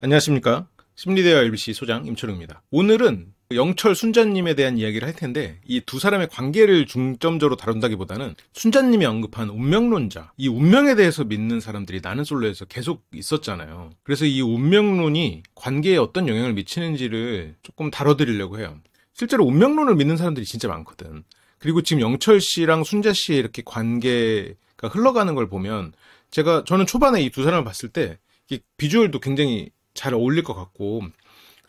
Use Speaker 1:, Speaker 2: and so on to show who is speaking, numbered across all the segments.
Speaker 1: 안녕하십니까. 심리대화 LBC 소장 임철우입니다 오늘은 영철 순자님에 대한 이야기를 할 텐데 이 두 사람의 관계를 중점적으로 다룬다기보다는 순자님이 언급한 운명론자 이 운명에 대해서 믿는 사람들이 나는 솔로에서 계속 있었잖아요. 그래서 이 운명론이 관계에 어떤 영향을 미치는지를 조금 다뤄드리려고 해요. 실제로 운명론을 믿는 사람들이 진짜 많거든. 그리고 지금 영철 씨랑 순자 씨의 이렇게 관계가 흘러가는 걸 보면 제가 저는 초반에 이 두 사람을 봤을 때 비주얼도 굉장히 잘 어울릴 것 같고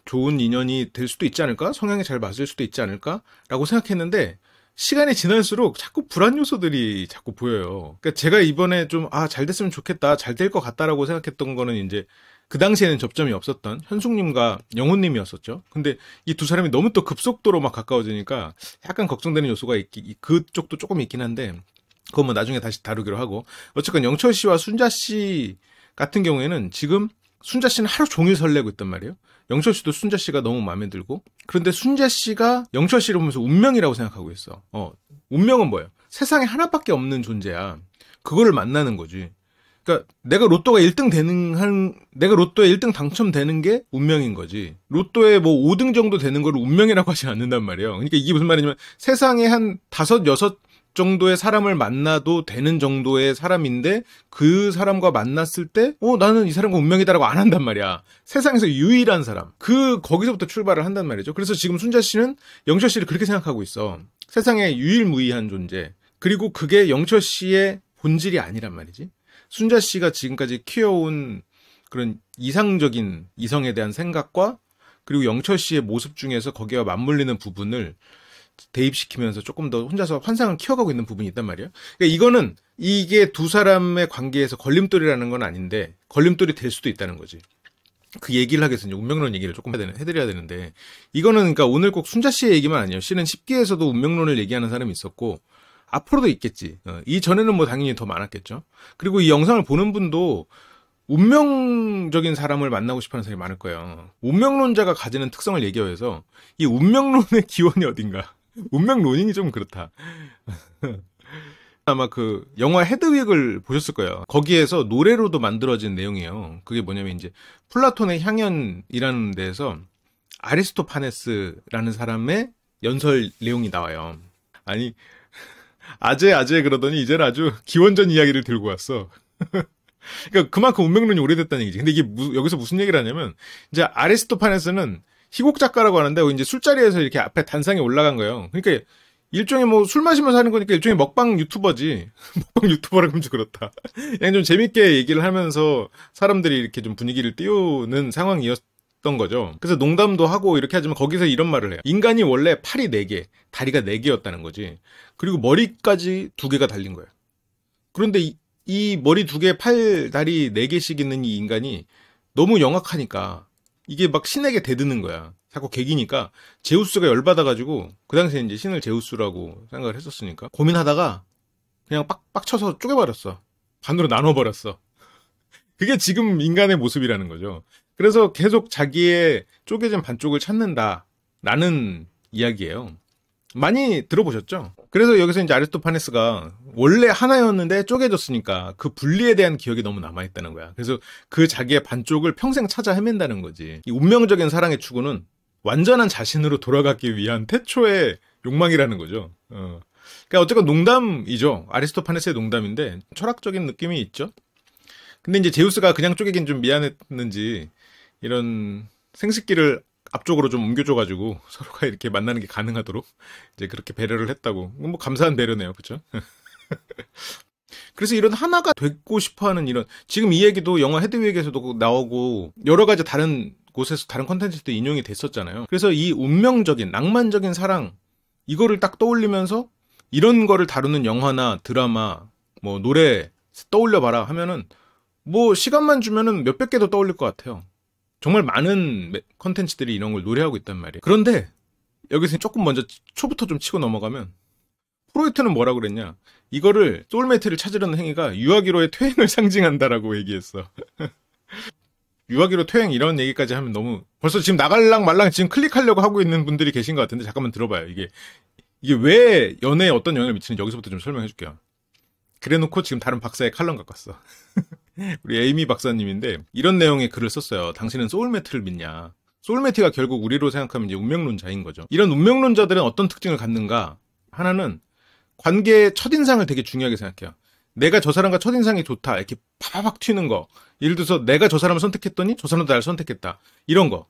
Speaker 1: 좋은 인연이 될 수도 있지 않을까? 성향이 잘 맞을 수도 있지 않을까? 라고 생각했는데 시간이 지날수록 자꾸 불안 요소들이 자꾸 보여요. 그러니까 제가 이번에 좀, 아, 잘 됐으면 좋겠다, 잘 될 것 같다라고 생각했던 거는 이제 그 당시에는 접점이 없었던 현숙님과 영훈님이었었죠. 근데 이 두 사람이 너무 또 급속도로 막 가까워지니까 약간 걱정되는 요소가 있기, 그쪽도 조금 있긴 한데, 그건 뭐 나중에 다시 다루기로 하고. 어쨌건 영철 씨와 순자 씨 같은 경우에는 지금 순자 씨는 하루 종일 설레고 있단 말이에요. 영철 씨도 순자 씨가 너무 마음에 들고 그런데 순자 씨가 영철 씨를 보면서 운명이라고 생각하고 있어. 어, 운명은 뭐예요? 세상에 하나밖에 없는 존재야. 그거를 만나는 거지. 그러니까 내가 로또가 1등 되는 한 내가 로또에 1등 당첨되는 게 운명인 거지. 로또에 뭐 5등 정도 되는 걸 운명이라고 하지 않는단 말이에요. 그러니까 이게 무슨 말이냐면 세상에 한 다섯 여섯 정도의 사람을 만나도 되는 정도의 사람인데 그 사람과 만났을 때어 나는 이 사람과 운명이다라고 안 한단 말이야. 세상에서 유일한 사람. 그 거기서부터 출발을 한단 말이죠. 그래서 지금 순자 씨는 영철 씨를 그렇게 생각하고 있어. 세상에 유일무이한 존재. 그리고 그게 영철 씨의 본질이 아니란 말이지. 순자 씨가 지금까지 키워온 그런 이상적인 이성에 대한 생각과 그리고 영철 씨의 모습 중에서 거기와 맞물리는 부분을 대입시키면서 조금 더 혼자서 환상을 키워가고 있는 부분이 있단 말이에요. 그러니까 이거는 이게 두 사람의 관계에서 걸림돌이라는 건 아닌데 걸림돌이 될 수도 있다는 거지. 그 얘기를 하겠 위해서 운명론 얘기를 조금 해드려야 되는데 이거는 그러니까 오늘 꼭 순자 씨의 얘기만 아니에요. 씨는 10기에서도 운명론을 얘기하는 사람이 있었고 앞으로도 있겠지. 어, 이 전에는 뭐 당연히 더 많았겠죠. 그리고 이 영상을 보는 분도 운명적인 사람을 만나고 싶어하는 사람이 많을 거예요. 운명론자가 가지는 특성을 얘기해서 이 운명론의 기원이 어딘가. 운명 로닝이 좀 그렇다. 아마 그 영화 헤드윅을 보셨을 거예요. 거기에서 노래로도 만들어진 내용이에요. 그게 뭐냐면 이제 플라톤의 향연이라는 데에서 아리스토파네스라는 사람의 연설 내용이 나와요. 아니 아재 아재 그러더니 이제 아주 기원전 이야기를 들고 왔어. 그러니까 그만큼 운명론이 오래됐다는 얘기지. 근데 이게 무, 여기서 무슨 얘기를 하냐면 이제 아리스토파네스는 희곡 작가라고 하는데 이제 술자리에서 이렇게 앞에 단상에 올라간 거예요. 그러니까 일종의 뭐 술 마시면서 하는 거니까 일종의 먹방 유튜버지. 먹방 유튜버라고 하면 좀 그렇다. 그냥 좀 재밌게 얘기를 하면서 사람들이 이렇게 좀 분위기를 띄우는 상황이었 던 거죠. 그래서 농담도 하고 이렇게 하지만 거기서 이런 말을 해요. 인간이 원래 팔이 4개, 다리가 4개였다는 거지. 그리고 머리까지 2개가 달린 거예요. 그런데 이, 이 머리 2개, 팔, 다리 4개씩 있는 이 인간이 너무 영악하니까 이게 막 신에게 대드는 거야. 자꾸 개기니까 제우스가 열받아가지고 그 당시에 이제 신을 제우스라고 생각을 했었으니까 고민하다가 그냥 빡빡 쳐서 쪼개버렸어. 반으로 나눠버렸어. 그게 지금 인간의 모습이라는 거죠. 그래서 계속 자기의 쪼개진 반쪽을 찾는다라는 이야기예요. 많이 들어보셨죠? 그래서 여기서 이제 아리스토파네스가 원래 하나였는데 쪼개졌으니까 그 분리에 대한 기억이 너무 남아있다는 거야. 그래서 그 자기의 반쪽을 평생 찾아 헤맨다는 거지. 이 운명적인 사랑의 추구는 완전한 자신으로 돌아가기 위한 태초의 욕망이라는 거죠. 어. 그러니까 어쨌건 농담이죠. 아리스토파네스의 농담인데 철학적인 느낌이 있죠. 근데 이제 제우스가 그냥 쪼개긴 좀 미안했는지 이런 생식기를 앞쪽으로 좀 옮겨줘가지고 서로가 이렇게 만나는 게 가능하도록 이제 그렇게 배려를 했다고 뭐 감사한 배려네요, 그쵸 그래서 이런 하나가 됐고 싶어하는 이런 지금 이 얘기도 영화 헤드윅에서도 나오고 여러 가지 다른 곳에서 다른 컨텐츠도 인용이 됐었잖아요. 그래서 이 운명적인 낭만적인 사랑 이거를 딱 떠올리면서 이런 거를 다루는 영화나 드라마 뭐 노래 떠올려 봐라 하면은 뭐 시간만 주면은 몇백 개도 떠올릴 것 같아요. 정말 많은 컨텐츠들이 이런 걸 노래하고 있단 말이에요. 그런데 여기서 조금 먼저 초부터 좀 치고 넘어가면 프로이트는 뭐라 그랬냐? 이거를 소울메이트를 찾으려는 행위가 유아기로의 퇴행을 상징한다라고 얘기했어. 유아기로 퇴행 이런 얘기까지 하면 너무 벌써 지금 나갈랑 말랑 지금 클릭하려고 하고 있는 분들이 계신 것 같은데 잠깐만 들어봐요. 이게 이게 왜 연애에 어떤 영향을 미치는지 여기서부터 좀 설명해 줄게요. 그래놓고 지금 다른 박사의 칼럼 갖고 왔어. 우리 에이미 박사님인데 이런 내용의 글을 썼어요. 당신은 소울메트를 믿냐? 소울메트가 결국 우리로 생각하면 이제 운명론자인 거죠. 이런 운명론자들은 어떤 특징을 갖는가? 하나는 관계의 첫인상을 되게 중요하게 생각해요. 내가 저 사람과 첫인상이 좋다. 이렇게 팍팍팍 튀는 거. 예를 들어서 내가 저 사람을 선택했더니 저 사람도 날 선택했다. 이런 거.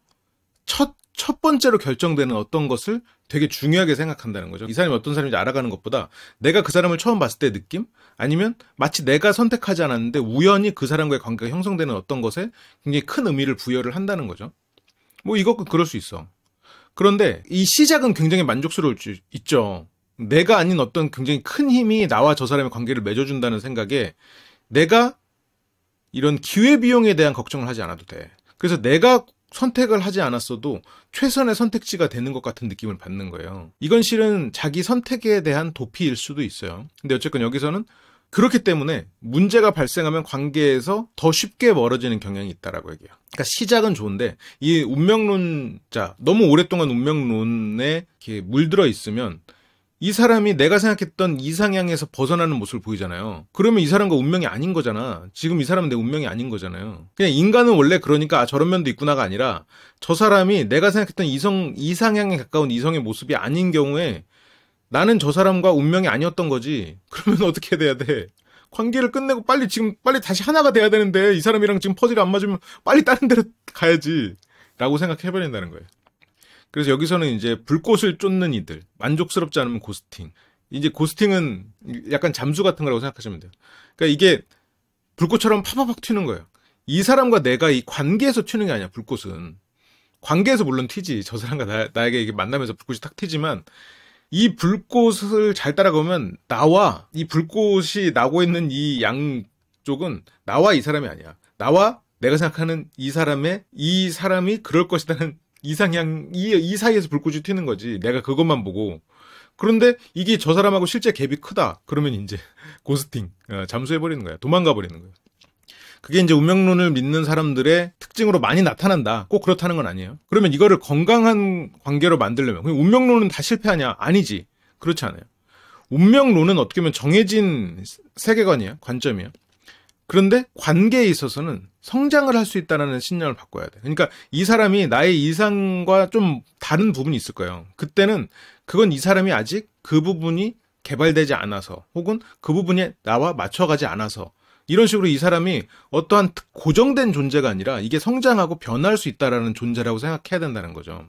Speaker 1: 첫, 첫 번째로 결정되는 어떤 것을 되게 중요하게 생각한다는 거죠. 이 사람이 어떤 사람인지 알아가는 것보다 내가 그 사람을 처음 봤을 때 느낌? 아니면 마치 내가 선택하지 않았는데 우연히 그 사람과의 관계가 형성되는 어떤 것에 굉장히 큰 의미를 부여를 한다는 거죠. 뭐 이것도 그럴 수 있어. 그런데 이 시작은 굉장히 만족스러울 수 있죠. 내가 아닌 어떤 굉장히 큰 힘이 나와 저 사람의 관계를 맺어준다는 생각에 내가 이런 기회비용에 대한 걱정을 하지 않아도 돼. 그래서 내가 선택을 하지 않았어도 최선의 선택지가 되는 것 같은 느낌을 받는 거예요. 이건 실은 자기 선택에 대한 도피일 수도 있어요. 근데 어쨌건 여기서는 그렇기 때문에 문제가 발생하면 관계에서 더 쉽게 멀어지는 경향이 있다라고 얘기해요. 그러니까 시작은 좋은데 이 운명론자 너무 오랫동안 운명론에 이렇게 물들어 있으면 이 사람이 내가 생각했던 이상향에서 벗어나는 모습을 보이잖아요. 그러면 이 사람과 운명이 아닌 거잖아. 지금 이 사람은 내 운명이 아닌 거잖아요. 그냥 인간은 원래 그러니까 아, 저런 면도 있구나가 아니라 저 사람이 내가 생각했던 이성 이상향에 가까운 이성의 모습이 아닌 경우에 나는 저 사람과 운명이 아니었던 거지. 그러면 어떻게 돼야 돼? 관계를 끝내고 빨리 지금 빨리 다시 하나가 돼야 되는데 이 사람이랑 지금 퍼즐이 안 맞으면 빨리 다른 데로 가야지라고 생각해버린다는 거예요. 그래서 여기서는 이제 불꽃을 쫓는 이들, 만족스럽지 않으면 고스팅. 이제 고스팅은 약간 잠수 같은 거라고 생각하시면 돼요. 그러니까 이게 불꽃처럼 파파팍 튀는 거예요. 이 사람과 내가 이 관계에서 튀는 게 아니야, 불꽃은. 관계에서 물론 튀지. 저 사람과 나, 나에게 이게 만나면서 불꽃이 탁 튀지만 이 불꽃을 잘 따라가면 나와 이 불꽃이 나고 있는 이 양쪽은 나와 이 사람이 아니야. 나와 내가 생각하는 이 사람의 이 사람이 그럴 것이라는 이상향 이, 이 사이에서 불꽃이 튀는 거지. 내가 그것만 보고. 그런데 이게 저 사람하고 실제 갭이 크다. 그러면 이제 고스팅 어, 잠수해 버리는 거야. 도망가 버리는 거야. 그게 이제 운명론을 믿는 사람들의 특징으로 많이 나타난다. 꼭 그렇다는 건 아니에요. 그러면 이거를 건강한 관계로 만들려면 그럼 운명론은 다 실패하냐? 아니지. 그렇지 않아요. 운명론은 어떻게 보면 정해진 세계관이야, 관점이야. 그런데 관계에 있어서는 성장을 할 수 있다는 신념을 바꿔야 돼. 그러니까 이 사람이 나의 이상과 좀 다른 부분이 있을 거예요. 그때는 그건 이 사람이 아직 그 부분이 개발되지 않아서 혹은 그 부분에 나와 맞춰가지 않아서 이런 식으로 이 사람이 어떠한 고정된 존재가 아니라 이게 성장하고 변할 수 있다라는 존재라고 생각해야 된다는 거죠.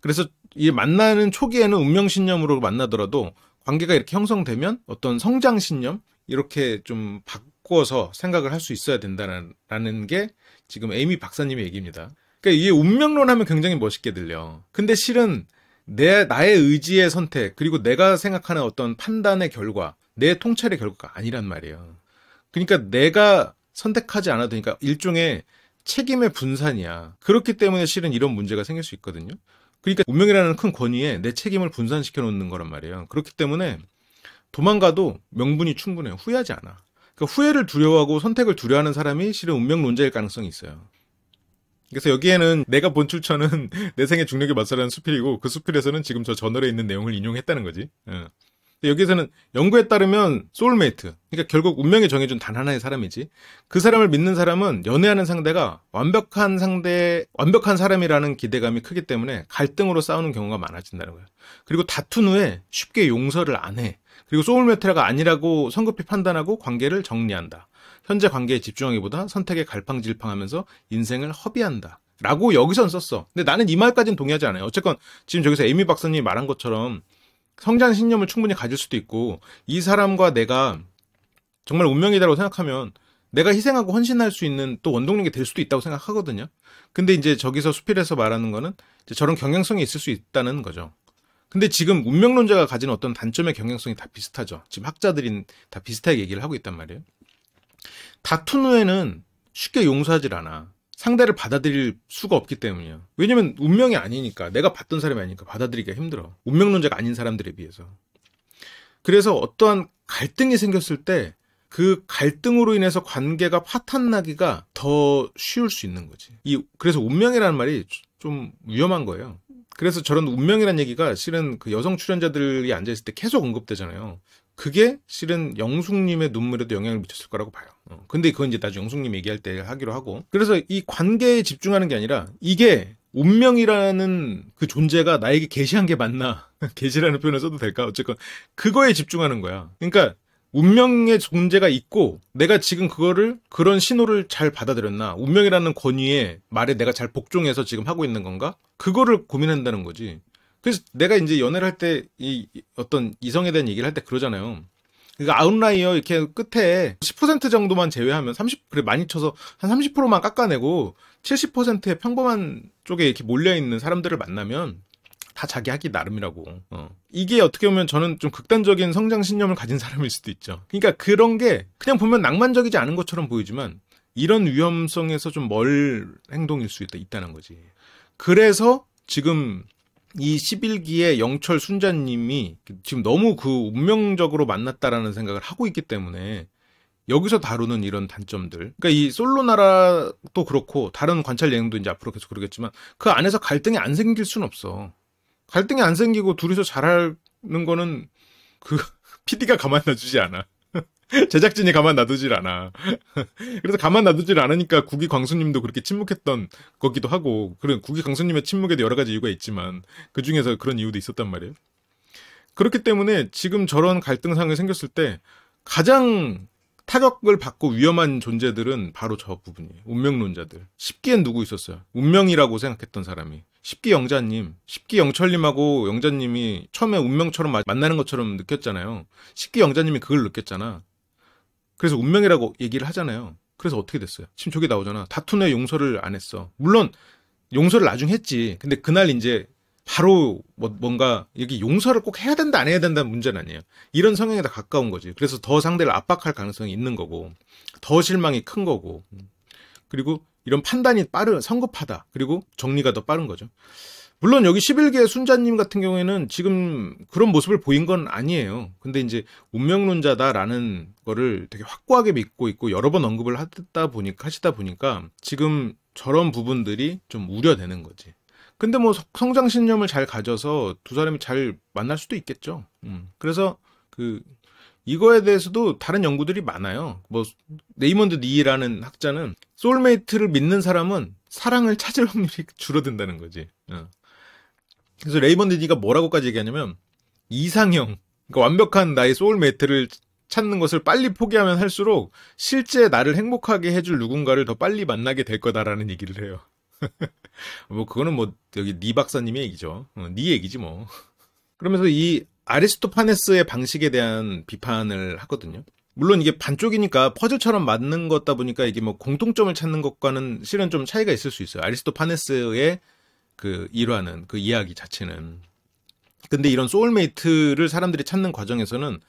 Speaker 1: 그래서 이 만나는 초기에는 운명신념으로 만나더라도 관계가 이렇게 형성되면 어떤 성장신념 이렇게 좀 바, 꿔 바꿔서 생각을 할 수 있어야 된다라는 게 지금 에이미 박사님의 얘기입니다. 그러니까 이게 운명론 하면 굉장히 멋있게 들려. 근데 실은 내 나의 의지의 선택 그리고 내가 생각하는 어떤 판단의 결과 내 통찰의 결과가 아니란 말이에요. 그러니까 내가 선택하지 않아도 그니까 일종의 책임의 분산이야. 그렇기 때문에 실은 이런 문제가 생길 수 있거든요. 그러니까 운명이라는 큰 권위에 내 책임을 분산시켜 놓는 거란 말이에요. 그렇기 때문에 도망가도 명분이 충분해 후회하지 않아. 그러니까 후회를 두려워하고 선택을 두려워하는 사람이 실은 운명론자일 가능성이 있어요. 그래서 여기에는 내가 본 출처는 내 생의 중력에 맞서라는 수필이고 그 수필에서는 지금 저 저널에 있는 내용을 인용했다는 거지. 어. 여기에서는 연구에 따르면 소울메이트, 그러니까 결국 운명에 정해준 단 하나의 사람이지. 그 사람을 믿는 사람은 연애하는 상대가 완벽한 상대, 완벽한 사람이라는 기대감이 크기 때문에 갈등으로 싸우는 경우가 많아진다는 거예요. 그리고 다툰 후에 쉽게 용서를 안 해. 그리고 소울메테라가 아니라고 성급히 판단하고 관계를 정리한다. 현재 관계에 집중하기보다 선택에 갈팡질팡하면서 인생을 허비한다. 라고 여기선 썼어. 근데 나는 이 말까지는 동의하지 않아요. 어쨌건 지금 저기서 에미 박사님이 말한 것처럼 성장 신념을 충분히 가질 수도 있고 이 사람과 내가 정말 운명이다라고 생각하면 내가 희생하고 헌신할 수 있는 또 원동력이 될 수도 있다고 생각하거든요. 근데 이제 저기서 수필에서 말하는 거는 저런 경향성이 있을 수 있다는 거죠. 근데 지금 운명론자가 가진 어떤 단점의 경향성이 다 비슷하죠. 지금 학자들이 다 비슷하게 얘기를 하고 있단 말이에요. 다툰 후에는 쉽게 용서하질 않아. 상대를 받아들일 수가 없기 때문이야. 왜냐면 운명이 아니니까 내가 봤던 사람이 아니니까 받아들이기가 힘들어. 운명론자가 아닌 사람들에 비해서. 그래서 어떠한 갈등이 생겼을 때 그 갈등으로 인해서 관계가 파탄나기가 더 쉬울 수 있는 거지. 이 그래서 운명이라는 말이 좀 위험한 거예요. 그래서 저런 운명이란 얘기가 실은 그 여성 출연자들이 앉아있을 때 계속 언급되잖아요. 그게 실은 영숙님의 눈물에도 영향을 미쳤을 거라고 봐요. 어. 근데 그건 이제 나중에 영숙님 얘기할 때 하기로 하고. 그래서 이 관계에 집중하는 게 아니라 이게 운명이라는 그 존재가 나에게 계시한 게 맞나? 계시라는 표현을 써도 될까? 어쨌건 그거에 집중하는 거야. 그러니까 운명의 존재가 있고 내가 지금 그거를 그런 신호를 잘 받아들였나 운명이라는 권위에 말에 내가 잘 복종해서 지금 하고 있는 건가 그거를 고민한다는 거지 그래서 내가 이제 연애를 할 때 이 어떤 이성에 대한 얘기를 할 때 그러잖아요 그니까 아웃라이어 이렇게 끝에 10% 정도만 제외하면 30 그래 많이 쳐서 한 30%만 깎아내고 70%의 평범한 쪽에 이렇게 몰려 있는 사람들을 만나면 다 자기 하기 나름이라고. 어. 이게 어떻게 보면 저는 좀 극단적인 성장 신념을 가진 사람일 수도 있죠. 그러니까 그런 게 그냥 보면 낭만적이지 않은 것처럼 보이지만 이런 위험성에서 좀 멀 행동일 수 있다, 있다는 거지. 그래서 지금 이 11기에 영철 순자님이 지금 너무 그 운명적으로 만났다라는 생각을 하고 있기 때문에 여기서 다루는 이런 단점들. 그러니까 이 솔로나라도 그렇고 다른 관찰 내용도 이제 앞으로 계속 그러겠지만 그 안에서 갈등이 안 생길 순 없어. 갈등이 안 생기고 둘이서 잘하는 거는 그 PD가 가만 놔주지 않아. 제작진이 가만 놔두질 않아. 그래서 가만 놔두질 않으니까 국기 광수님도 그렇게 침묵했던 거기도 하고, 그런 국기 광수님의 침묵에도 여러 가지 이유가 있지만, 그 중에서 그런 이유도 있었단 말이에요. 그렇기 때문에 지금 저런 갈등 상황이 생겼을 때 가장 타격을 받고 위험한 존재들은 바로 저 부분이에요. 운명론자들. 쉽기엔 누구 있었어요? 운명이라고 생각했던 사람이. 십기 영자님, 십기 영철님하고 영자님이 처음에 운명처럼 만나는 것처럼 느꼈잖아요. 십기 영자님이 그걸 느꼈잖아. 그래서 운명이라고 얘기를 하잖아요. 그래서 어떻게 됐어요? 지금 저게 나오잖아. 다툰 애 용서를 안 했어. 물론 용서를 나중에 했지. 근데 그날 이제 바로 뭐, 뭔가 여기 용서를 꼭 해야 된다 안 해야 된다는 문제는 아니에요. 이런 성향에 다 가까운 거지. 그래서 더 상대를 압박할 가능성이 있는 거고 더 실망이 큰 거고 그리고 이런 판단이 빠른 성급하다. 그리고 정리가 더 빠른 거죠. 물론 여기 11개 순자님 같은 경우에는 지금 그런 모습을 보인 건 아니에요. 근데 이제 운명론자다라는 거를 되게 확고하게 믿고 있고 여러 번 언급을 하다 보니까 하시다 보니까 지금 저런 부분들이 좀 우려되는 거지. 근데 뭐 성장 신념을 잘 가져서 두 사람이 잘 만날 수도 있겠죠. 음. 그래서 그 이거에 대해서도 다른 연구들이 많아요. 뭐 네이먼드 니라는 학자는 소울메이트를 믿는 사람은 사랑을 찾을 확률이 줄어든다는 거지. 어. 그래서 레이먼드 니가 뭐라고까지 얘기하냐면 이상형, 그러니까 완벽한 나의 소울메이트를 찾는 것을 빨리 포기하면 할수록 실제 나를 행복하게 해줄 누군가를 더 빨리 만나게 될 거다라는 얘기를 해요. 뭐 그거는 뭐 여기 니 박사님의 얘기죠. 어, 니 얘기지 뭐. 그러면서 이 아리스토파네스의 방식에 대한 비판을 하거든요. 물론 이게 반쪽이니까 퍼즐처럼 맞는 거다 보니까 이게 뭐 공통점을 찾는 것과는 실은 좀 차이가 있을 수 있어요. 아리스토파네스의 그 일화는 그 이야기 자체는 근데 이런 소울메이트를 사람들이 찾는 과정에서는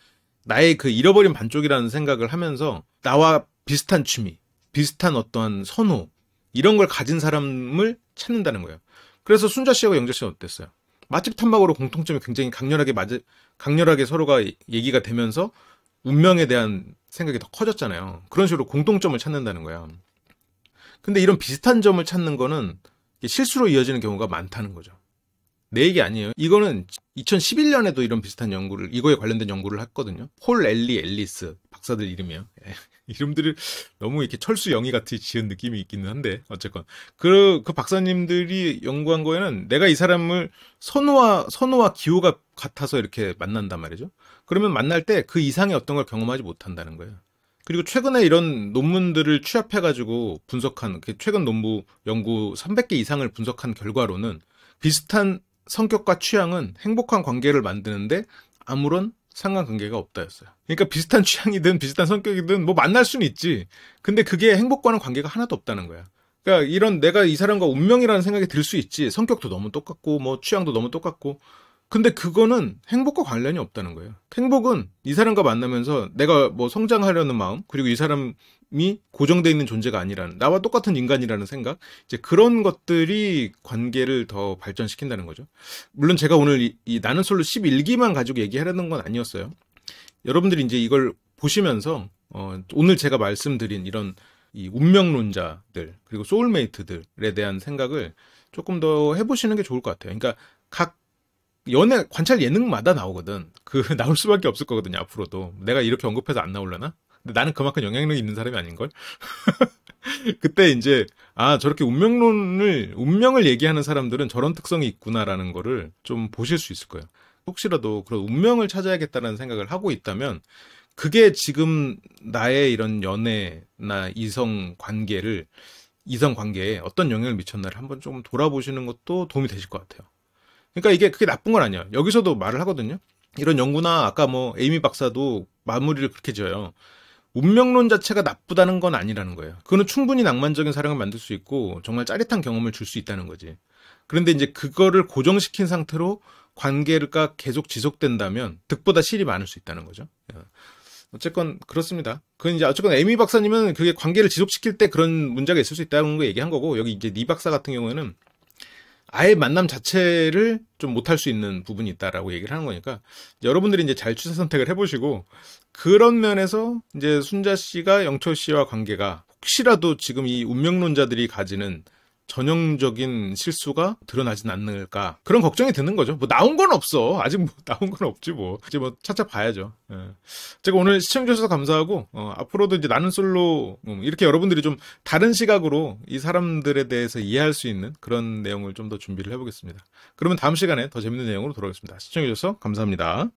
Speaker 1: 나의 그 잃어버린 반쪽이라는 생각을 하면서 나와 비슷한 취미, 비슷한 어떠한 선호 이런 걸 가진 사람을 찾는다는 거예요. 그래서 순자 씨하고 영재 씨는 어땠어요? 맛집 탐방으로 공통점이 굉장히 강렬하게 맞 강렬하게 서로가 얘기가 되면서 운명에 대한 생각이 더 커졌잖아요. 그런 식으로 공통점을 찾는다는 거야. 근데 이런 비슷한 점을 찾는 거는 실수로 이어지는 경우가 많다는 거죠. 내 얘기 아니에요. 이거는 2011년에도 이런 비슷한 연구를 이거에 관련된 연구를 했거든요. 폴 엘리 앨리스 박사들 이름이에요. 예. 이름들을 너무 이렇게 철수 영이 같이 지은 느낌이 있기는 한데 어쨌건 그, 그 박사님들이 연구한 거에는 내가 이 사람을 선호와 선호와 기호가 같아서 이렇게 만난단 말이죠. 그러면 만날 때 그 이상의 어떤 걸 경험하지 못한다는 거예요. 그리고 최근에 이런 논문들을 취합해가지고 분석한 그 최근 논문 연구 300개 이상을 분석한 결과로는 비슷한 성격과 취향은 행복한 관계를 만드는데 아무런 상관관계가 없다였어요. 그러니까 비슷한 취향이든 비슷한 성격이든 뭐 만날 수는 있지. 근데 그게 행복과는 관계가 하나도 없다는 거야. 그러니까 이런 내가 이 사람과 운명이라는 생각이 들 수 있지. 성격도 너무 똑같고 뭐 취향도 너무 똑같고 근데 그거는 행복과 관련이 없다는 거예요. 행복은 이 사람과 만나면서 내가 뭐 성장하려는 마음, 그리고 이 사람이 고정되어 있는 존재가 아니라는, 나와 똑같은 인간이라는 생각, 이제 그런 것들이 관계를 더 발전시킨다는 거죠. 물론 제가 오늘 이, 이 나는 솔로 11기만 가지고 얘기하려는 건 아니었어요. 여러분들이 이제 이걸 보시면서, 어, 오늘 제가 말씀드린 이런 이 운명론자들, 그리고 소울메이트들에 대한 생각을 조금 더 해보시는 게 좋을 것 같아요. 그러니까 각 연애 관찰 예능마다 나오거든. 그 나올 수밖에 없을 거거든요 앞으로도. 내가 이렇게 언급해서 안 나올라나? 근데 나는 그만큼 영향력 있는 사람이 아닌 걸. 그때 이제 아 저렇게 운명론을 운명을 얘기하는 사람들은 저런 특성이 있구나라는 거를 좀 보실 수 있을 거예요. 혹시라도 그런 운명을 찾아야겠다는 생각을 하고 있다면 그게 지금 나의 이런 연애나 이성 관계를 이성 관계에 어떤 영향을 미쳤나를 한번 조금 돌아보시는 것도 도움이 되실 것 같아요. 그러니까 이게 그게 나쁜 건 아니야. 여기서도 말을 하거든요. 이런 연구나 아까 뭐 에이미 박사도 마무리를 그렇게 지어요. 운명론 자체가 나쁘다는 건 아니라는 거예요. 그거는 충분히 낭만적인 사랑을 만들 수 있고 정말 짜릿한 경험을 줄 수 있다는 거지. 그런데 이제 그거를 고정시킨 상태로 관계가 계속 지속된다면 득보다 실이 많을 수 있다는 거죠. 예. 어쨌건 그렇습니다. 그건 이제 어쨌건 에미 박사님은 그게 관계를 지속시킬 때 그런 문제가 있을 수 있다는 거 얘기한 거고 여기 이제 니 박사 같은 경우에는 아예 만남 자체를 좀 못할 수 있는 부분이 있다라고 얘기를 하는 거니까 여러분들이 이제 잘 취사 선택을 해보시고 그런 면에서 이제 순자 씨가 영철 씨와 관계가 혹시라도 지금 이 운명론자들이 가지는 전형적인 실수가 드러나진 않을까 그런 걱정이 드는 거죠. 뭐 나온 건 없어 아직 뭐 나온 건 없지 뭐 이제 뭐 차차 봐야죠. 예. 제가 오늘 시청해 주셔서 감사하고 어, 앞으로도 이제 나는 솔로 음, 이렇게 여러분들이 좀 다른 시각으로 이 사람들에 대해서 이해할 수 있는 그런 내용을 좀 더 준비를 해보겠습니다. 그러면 다음 시간에 더 재밌는 내용으로 돌아오겠습니다. 시청해 주셔서 감사합니다.